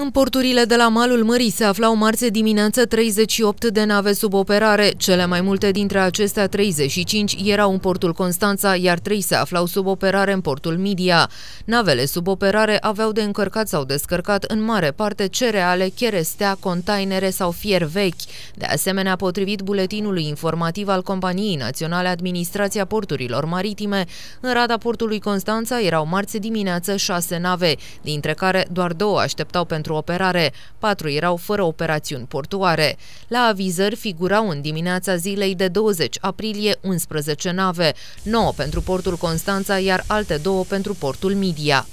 În porturile de la malul mării se aflau marți dimineață 38 de nave sub operare. Cele mai multe dintre acestea, 35, erau în portul Constanța, iar 3 se aflau sub operare în portul Midia. Navele sub operare aveau de încărcat sau descărcat în mare parte cereale, cherestea, containere sau fier vechi. De asemenea, potrivit buletinului informativ al Companiei Naționale Administrația Porturilor Maritime, în rada portului Constanța erau marți dimineață 6 nave, dintre care doar două așteptau pentru pentru operare, patru erau fără operațiuni portuare. La avizări figurau în dimineața zilei de 20 aprilie 11 nave, 9 pentru portul Constanța, iar alte două pentru portul Midia.